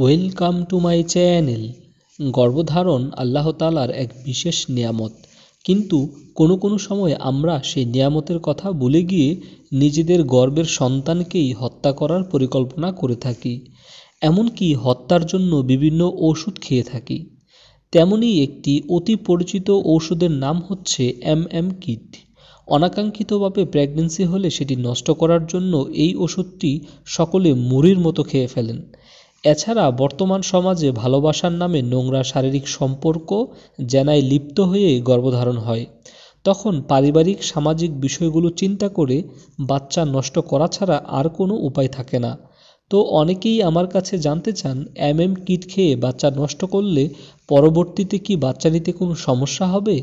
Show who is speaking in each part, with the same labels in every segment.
Speaker 1: welcome to my channel গর্ভধারণ আল্লাহ তালার এক বিশেষ নিয়ামত কিন্তু কোনো কোনো সময় আমরা সেই নিয়ামতের কথা বলে গিয়ে নিজেদের গর্বের সন্তানকেই হত্যা করার পরিকল্পনা করে থাকি এমনকি হত্যার জন্য বিভিন্ন ওষুধ খেয়ে থাকি তেমনি একটি অতি পরিচিত ঔষধের নাম হচ্ছে এম এম কিট অনাকাঙ্ক্ষিতভাবে প্রেগনেন্সি হলে সেটি নষ্ট করার জন্য এই ওষুধটি সকলে মুড়ির মতো খেয়ে ফেলেন এছাড়া বর্তমান সমাজে ভালোবাসার নামে নোংরা শারীরিক সম্পর্ক জেনায় লিপ্ত হয়ে গর্ভধারণ হয় তখন পারিবারিক সামাজিক বিষয়গুলো চিন্তা করে বাচ্চা নষ্ট করা ছাড়া আর কোনো উপায় থাকে না তো অনেকেই আমার কাছে জানতে চান এম এম কিট খেয়ে বাচ্চা নষ্ট করলে পরবর্তীতে কি বাচ্চা নিতে কোনো সমস্যা হবে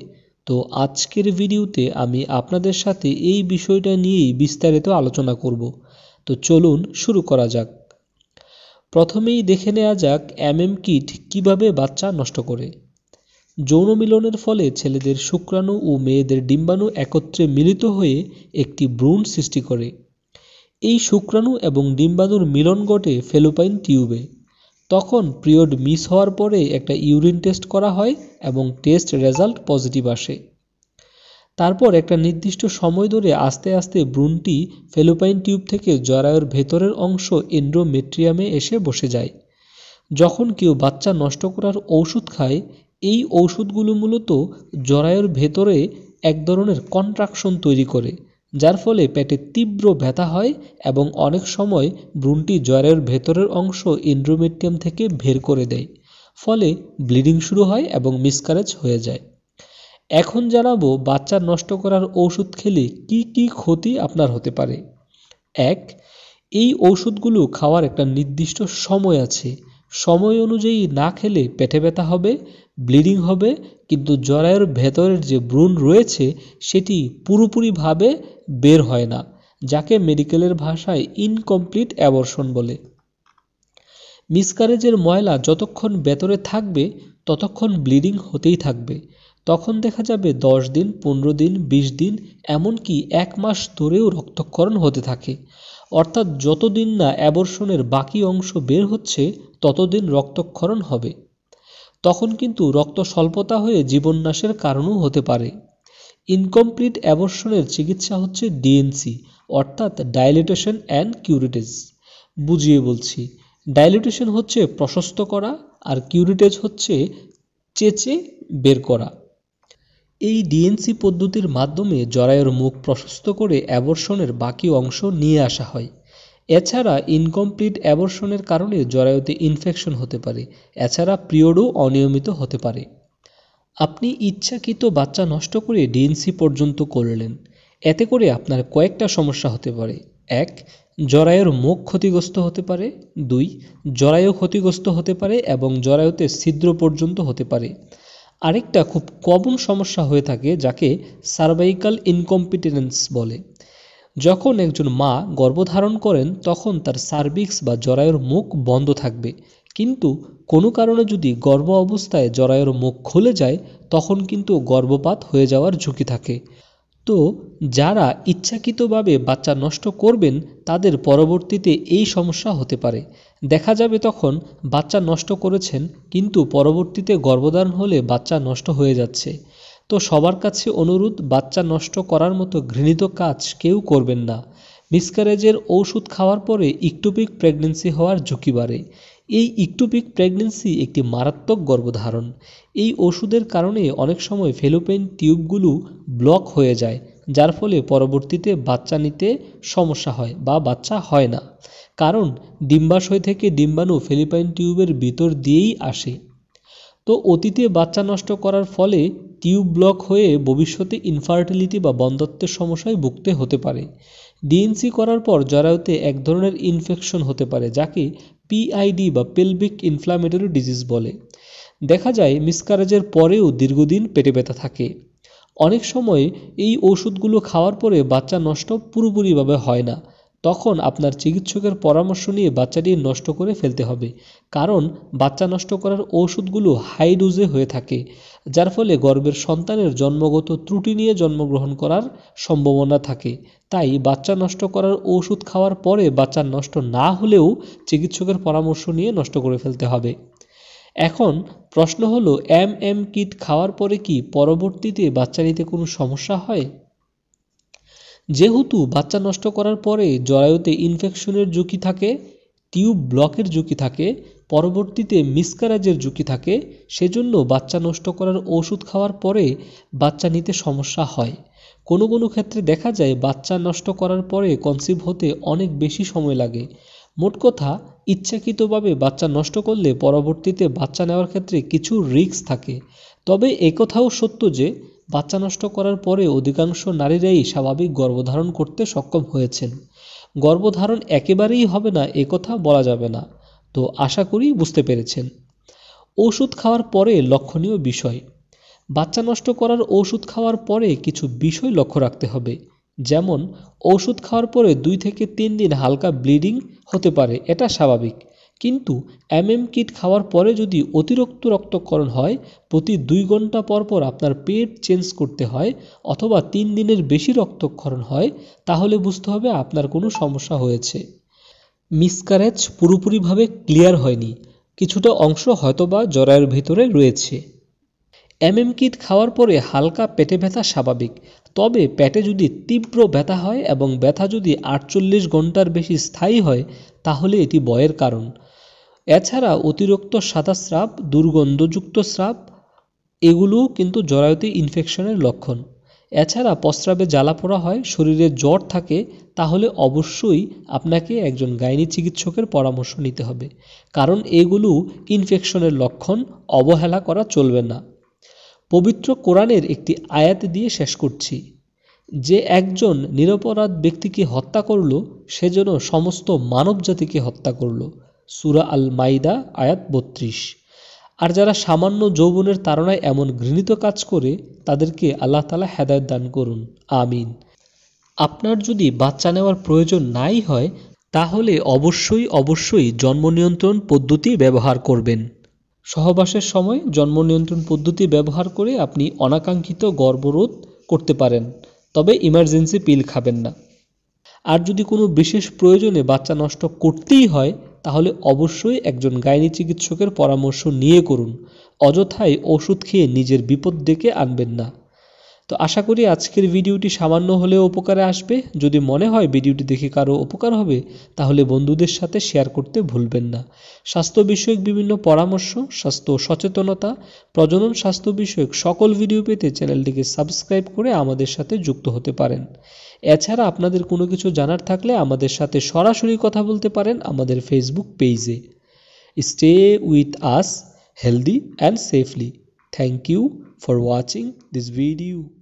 Speaker 1: তো আজকের ভিডিওতে আমি আপনাদের সাথে এই বিষয়টা নিয়েই বিস্তারিত আলোচনা করব তো চলুন শুরু করা যাক প্রথমেই দেখে নেওয়া যাক অ্যামএম কিট কিভাবে বাচ্চা নষ্ট করে যৌন মিলনের ফলে ছেলেদের শুক্রাণু ও মেয়েদের ডিম্বাণু একত্রে মিলিত হয়ে একটি ব্রুন সৃষ্টি করে এই শুক্রাণু এবং ডিম্বাণুর মিলন ঘটে ফেলোপাইন টিউবে তখন পিরিয়ড মিস হওয়ার পরে একটা ইউরিন টেস্ট করা হয় এবং টেস্ট রেজাল্ট পজিটিভ আসে তারপর একটা নির্দিষ্ট সময় ধরে আস্তে আস্তে ব্রুনটি ফেলোপাইন টিউব থেকে জরায়ুর ভেতরের অংশ এন্ড্রোমেট্রিয়ামে এসে বসে যায় যখন কেউ বাচ্চা নষ্ট করার ঔষধ খায় এই ঔষধগুলো মূলত জরায়ুর ভেতরে এক ধরনের কন্ট্রাকশন তৈরি করে যার ফলে পেটে তীব্র ব্যথা হয় এবং অনেক সময় ব্রুনটি জরায়ুর ভেতরের অংশ এন্ড্রোমেট্রিয়াম থেকে বের করে দেয় ফলে ব্লিডিং শুরু হয় এবং মিসকারেজ হয়ে যায় এখন জানাবো বাচ্চা নষ্ট করার ওষুধ খেলে কি কি ক্ষতি আপনার হতে পারে এক এই ওষুধগুলো খাওয়ার একটা নির্দিষ্ট সময় আছে সময় অনুযায়ী না খেলে পেটে ব্যথা হবে ব্লিডিং হবে কিন্তু জরায়ুর ভেতরের যে ব্রণ রয়েছে সেটি পুরোপুরিভাবে বের হয় না যাকে মেডিকেলের ভাষায় ইনকমপ্লিট অ্যাবর্শন বলে মিসকারেজের ময়লা যতক্ষণ ভেতরে থাকবে ততক্ষণ ব্লিডিং হতেই থাকবে তখন দেখা যাবে দশ দিন পনেরো দিন বিশ দিন এমনকি এক মাস ধরেও রক্তক্ষরণ হতে থাকে অর্থাৎ যতদিন না অ্যাবর্ষণের বাকি অংশ বের হচ্ছে ততদিন রক্তক্ষরণ হবে তখন কিন্তু রক্ত স্বল্পতা হয়ে জীবননাশের কারণও হতে পারে ইনকমপ্লিট অ্যাবর্ষণের চিকিৎসা হচ্ছে ডিএনসি অর্থাৎ ডায়ালিটেশন অ্যান্ড কিউরিটেজ বুঝিয়ে বলছি ডায়ালিটেশন হচ্ছে প্রশস্ত করা আর কিউরিটেজ হচ্ছে চেচে বের করা এই ডিএনসি পদ্ধতির মাধ্যমে জরায়ুর মুখ প্রশস্ত করে অ্যাবর্শনের বাকি অংশ নিয়ে আসা হয় এছাড়া ইনকমপ্লিট অ্যাবর্শনের কারণে জরায়ুতে ইনফেকশন হতে পারে এছাড়া প্রিয়ডও অনিয়মিত হতে পারে আপনি ইচ্ছাকৃত বাচ্চা নষ্ট করে ডিএনসি পর্যন্ত করলেন এতে করে আপনার কয়েকটা সমস্যা হতে পারে এক জরায়ুর মুখ ক্ষতিগ্রস্ত হতে পারে দুই জরায়ু ক্ষতিগ্রস্ত হতে পারে এবং জরায়ুতে ছিদ্র পর্যন্ত হতে পারে আরেকটা খুব কমন সমস্যা হয়ে থাকে যাকে সার্ভাইকাল ইনকম্পিটেন্স বলে যখন একজন মা গর্ভধারণ করেন তখন তার সার্ভিক্স বা জরায়ুর মুখ বন্ধ থাকবে কিন্তু কোনো কারণে যদি গর্ভ অবস্থায় জরায়ুর মুখ খুলে যায় তখন কিন্তু গর্ভপাত হয়ে যাওয়ার ঝুঁকি থাকে তো যারা ইচ্ছাকৃতভাবে বাচ্চা নষ্ট করবেন তাদের পরবর্তীতে এই সমস্যা হতে পারে দেখা যাবে তখন বাচ্চা নষ্ট করেছেন কিন্তু পরবর্তীতে গর্ভধারণ হলে বাচ্চা নষ্ট হয়ে যাচ্ছে তো সবার কাছে অনুরোধ বাচ্চা নষ্ট করার মতো ঘৃণিত কাজ কেউ করবেন না মিসকারেজের ওষুধ খাওয়ার পরে ইকটোপিক প্রেগনেন্সি হওয়ার ঝুঁকি বাড়ে এই ইকটোপিক প্রেগনেন্সি একটি মারাত্মক গর্ভধারণ এই ওষুধের কারণে অনেক সময় ফেলোপেন টিউবগুলো ব্লক হয়ে যায় যার ফলে পরবর্তীতে বাচ্চা নিতে সমস্যা হয় বা বাচ্চা হয় না কারণ ডিম্বাশয় থেকে ডিম্বাণু ফেলিপাইন টিউবের ভিতর দিয়েই আসে তো অতীতে বাচ্চা নষ্ট করার ফলে টিউব ব্লক হয়ে ভবিষ্যতে ইনফার্টিলিটি বা বন্ধত্বের সমস্যায় ভুগতে হতে পারে ডিএনসি করার পর জরায়ুতে এক ধরনের ইনফেকশন হতে পারে যাকে পিআইডি বা পেলভিক ইনফ্লামেটরি ডিজিজ বলে দেখা যায় মিসকারেজের পরেও দীর্ঘদিন পেটে ব্যথা থাকে অনেক সময় এই ওষুধগুলো খাওয়ার পরে বাচ্চা নষ্ট পুরোপুরিভাবে হয় না তখন আপনার চিকিৎসকের পরামর্শ নিয়ে বাচ্চাটি নষ্ট করে ফেলতে হবে কারণ বাচ্চা নষ্ট করার ওষুধগুলো হাই ডোজে হয়ে থাকে যার ফলে গর্বের সন্তানের জন্মগত ত্রুটি নিয়ে জন্মগ্রহণ করার সম্ভাবনা থাকে তাই বাচ্চা নষ্ট করার ওষুধ খাওয়ার পরে বাচ্চা নষ্ট না হলেও চিকিৎসকের পরামর্শ নিয়ে নষ্ট করে ফেলতে হবে এখন প্রশ্ন হলো এম এম কিট খাওয়ার পরে কি পরবর্তীতে বাচ্চা নিতে কোনো সমস্যা হয় যেহেতু বাচ্চা নষ্ট করার পরে জরায়ুতে ইনফেকশনের ঝুঁকি থাকে টিউব ব্লকের ঝুঁকি থাকে পরবর্তীতে মিসকারাজের ঝুঁকি থাকে সেজন্য বাচ্চা নষ্ট করার ওষুধ খাওয়ার পরে বাচ্চা নিতে সমস্যা হয় কোনো কোনো ক্ষেত্রে দেখা যায় বাচ্চা নষ্ট করার পরে কনসিভ হতে অনেক বেশি সময় লাগে মোট কথা ইচ্ছাকৃতভাবে বাচ্চা নষ্ট করলে পরবর্তীতে বাচ্চা নেওয়ার ক্ষেত্রে কিছু রিস্ক থাকে তবে একথাও সত্য যে বাচ্চা নষ্ট করার পরে অধিকাংশ নারীরাই স্বাভাবিক গর্ভধারণ করতে সক্ষম হয়েছেন গর্ভধারণ একেবারেই হবে না কথা বলা যাবে না তো আশা করি বুঝতে পেরেছেন ওষুধ খাওয়ার পরে লক্ষণীয় বিষয় বাচ্চা নষ্ট করার ওষুধ খাওয়ার পরে কিছু বিষয় লক্ষ্য রাখতে হবে যেমন ওষুধ খাওয়ার পরে দুই থেকে তিন দিন হালকা ব্লিডিং হতে পারে এটা স্বাভাবিক কিন্তু এমএম কিট খাওয়ার পরে যদি অতিরিক্ত রক্তক্ষরণ হয় প্রতি দুই ঘন্টা পর পর আপনার পেট চেঞ্জ করতে হয় অথবা তিন দিনের বেশি রক্তক্ষরণ হয় তাহলে বুঝতে হবে আপনার কোনো সমস্যা হয়েছে মিসকারেজ পুরোপুরিভাবে ক্লিয়ার হয়নি কিছুটা অংশ হয়তোবা জরায়ের ভিতরে রয়েছে এমএম কিট খাওয়ার পরে হালকা পেটে ব্যথা স্বাভাবিক তবে পেটে যদি তীব্র ব্যথা হয় এবং ব্যথা যদি আটচল্লিশ ঘন্টার বেশি স্থায়ী হয় তাহলে এটি বয়ের কারণ এছাড়া অতিরিক্ত সাদা স্রাব দুর্গন্ধযুক্ত স্রাব এগুলোও কিন্তু জরায়ুতি ইনফেকশনের লক্ষণ এছাড়া প্রস্রাবে জ্বালা পোড়া হয় শরীরে জ্বর থাকে তাহলে অবশ্যই আপনাকে একজন গাইনি চিকিৎসকের পরামর্শ নিতে হবে কারণ এগুলো ইনফেকশনের লক্ষণ অবহেলা করা চলবে না পবিত্র কোরআনের একটি আয়াত দিয়ে শেষ করছি যে একজন নিরপরাধ ব্যক্তিকে হত্যা করল সেজন্য সমস্ত মানব জাতিকে হত্যা করলো সুরা আল মাইদা আয়াত বত্রিশ আর যারা সামান্য যৌবনের তাড়নায় এমন ঘৃণিত কাজ করে তাদেরকে আল্লাহ তালা হেদায়ত দান করুন আমিন আপনার যদি বাচ্চা নেওয়ার প্রয়োজন নাই হয় তাহলে অবশ্যই অবশ্যই জন্ম নিয়ন্ত্রণ পদ্ধতি ব্যবহার করবেন সহবাসের সময় জন্ম নিয়ন্ত্রণ পদ্ধতি ব্যবহার করে আপনি অনাকাঙ্ক্ষিত গর্ভরোধ করতে পারেন তবে ইমার্জেন্সি পিল খাবেন না আর যদি কোনো বিশেষ প্রয়োজনে বাচ্চা নষ্ট করতেই হয় তাহলে অবশ্যই একজন গাইনি চিকিৎসকের পরামর্শ নিয়ে করুন অযথায় ওষুধ খেয়ে নিজের বিপদ ডেকে আনবেন না তো আশা করি আজকের ভিডিওটি সামান্য হলেও উপকারে আসবে যদি মনে হয় ভিডিওটি দেখে কারো উপকার হবে তাহলে বন্ধুদের সাথে শেয়ার করতে ভুলবেন না স্বাস্থ্য বিষয়ক বিভিন্ন পরামর্শ স্বাস্থ্য সচেতনতা প্রজনন স্বাস্থ্য বিষয়ক সকল ভিডিও পেতে চ্যানেলটিকে সাবস্ক্রাইব করে আমাদের সাথে যুক্ত হতে পারেন এছাড়া আপনাদের কোনো কিছু জানার থাকলে আমাদের সাথে সরাসরি কথা বলতে পারেন আমাদের ফেসবুক পেজে stay with us healthy and safely thank you for watching this video